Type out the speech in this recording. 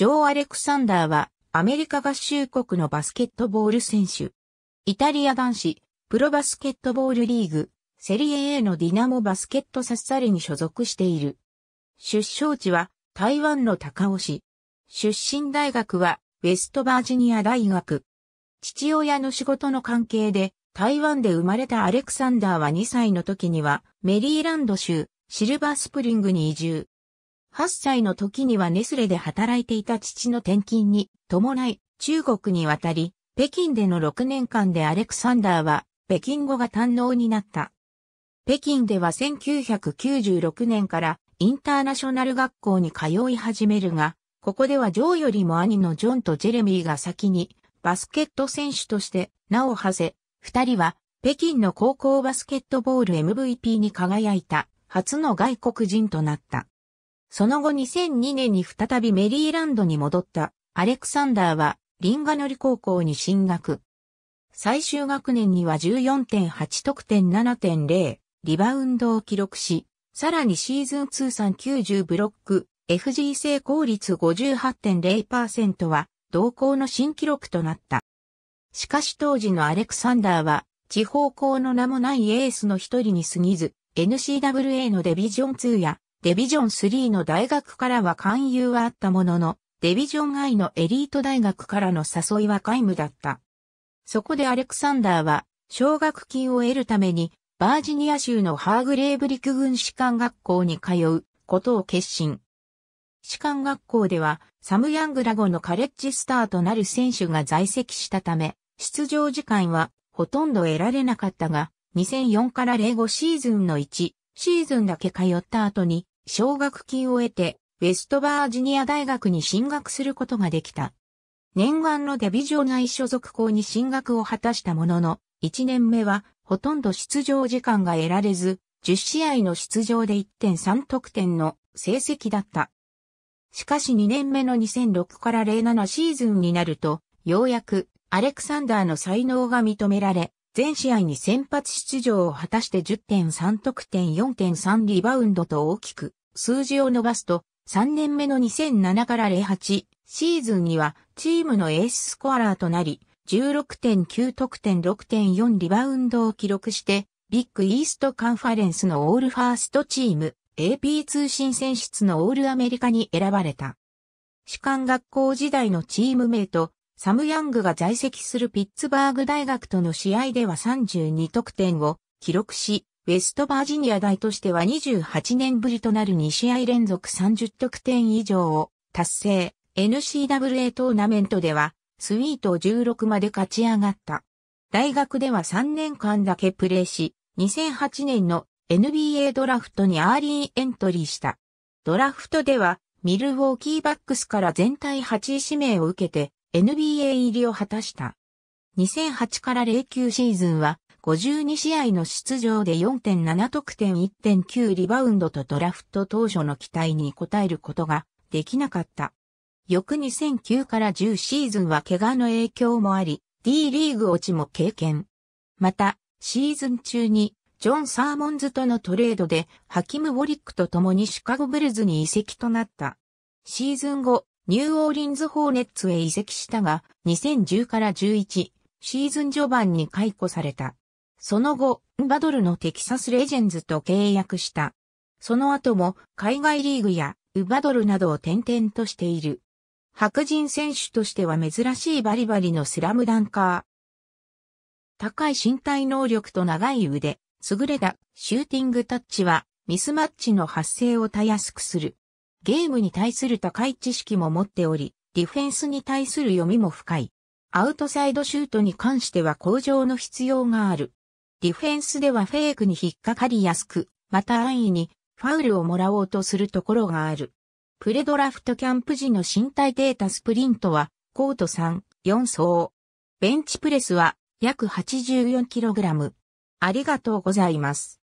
ジョー・アレクサンダーは、アメリカ合衆国のバスケットボール選手。イタリア男子、プロバスケットボールリーグ、セリエ A のディナモバスケットサッサリに所属している。出生地は台湾の高尾市。出身大学はウェストバージニア大学。父親の仕事の関係で台湾で生まれたアレクサンダーは2歳の時にはメリーランド州シルバースプリングに移住。8歳の時にはネスレで働いていた父の転勤に伴い中国に渡り、北京での6年間でアレクサンダーは北京語が堪能になった。北京では1996年からインターナショナル学校に通い始めるが、ここではジョーよりも兄のジョンとジェレミーが先にバスケット選手として名を馳せ、二人は北京の高校バスケットボール MVP に輝いた初の外国人となった。その後2002年に再びメリーランドに戻ったアレクサンダーはリンガノリ高校に進学。最終学年には14.8得点7.0リバウンドを記録し、さらにシーズン通算90ブロック、FG 成功率58.0%は同校の新記録となった。しかし当時のアレクサンダーは地方校の名もないエースの一人に過ぎず、n c w a のデビジョン2やデビジョン3の大学からは勧誘はあったものの、デビジョン I のエリート大学からの誘いは皆無だった。そこでアレクサンダーは、奨学金を得るために、バージニア州のハーグレーブリク軍士官学校に通うことを決心。士官学校では、サム・ヤングラゴのカレッジスターとなる選手が在籍したため、出場時間はほとんど得られなかったが、2004から05シーズンの1シーズンだけ通った後に奨学金を得て、ウェストバージニア大学に進学することができた。念願のデビジョ内所属校に進学を果たしたものの、1年目はほとんど出場時間が得られず、10試合の出場で1.3得点の成績だった。しかし2年目の2006から07シーズンになると、ようやくアレクサンダーの才能が認められ、全試合に先発出場を果たして10.3得点4.3リバウンドと大きく数字を伸ばすと、3年目の2007から08シーズンにはチームのエーススコアラーとなり、16.9得点6.4リバウンドを記録して、ビッグイーストカンファレンスのオールファーストチーム、AP 通信選出のオールアメリカに選ばれた。士官学校時代のチームメイト、サム・ヤングが在籍するピッツバーグ大学との試合では32得点を記録し、ウェストバージニア大としては28年ぶりとなる2試合連続30得点以上を達成。n c w a トーナメントではスイート16まで勝ち上がった。大学では3年間だけプレーし、2008年の NBA ドラフトにアーリーエントリーした。ドラフトではミルウォーキーバックスから全体8位指名を受けて NBA 入りを果たした。2008から09シーズンは52試合の出場で4.7得点1.9リバウンドとドラフト当初の期待に応えることができなかった。翌2009から10シーズンは怪我の影響もあり、D リーグ落ちも経験。また、シーズン中に、ジョン・サーモンズとのトレードで、ハキム・ウォリックと共にシカゴブルズに移籍となった。シーズン後、ニューオーリンズ・ホーネッツへ移籍したが、2010から11、シーズン序盤に解雇された。その後、バドルのテキサスレジェンズと契約した。その後も海外リーグやウバドルなどを転々としている。白人選手としては珍しいバリバリのスラムダンカー。高い身体能力と長い腕、優れたシューティングタッチはミスマッチの発生をたやすくする。ゲームに対する高い知識も持っており、ディフェンスに対する読みも深い。アウトサイドシュートに関しては向上の必要がある。ディフェンスではフェイクに引っかかりやすく、また安易にファウルをもらおうとするところがある。プレドラフトキャンプ時の身体データスプリントは、コート3、4層。ベンチプレスは約 84kg。ありがとうございます。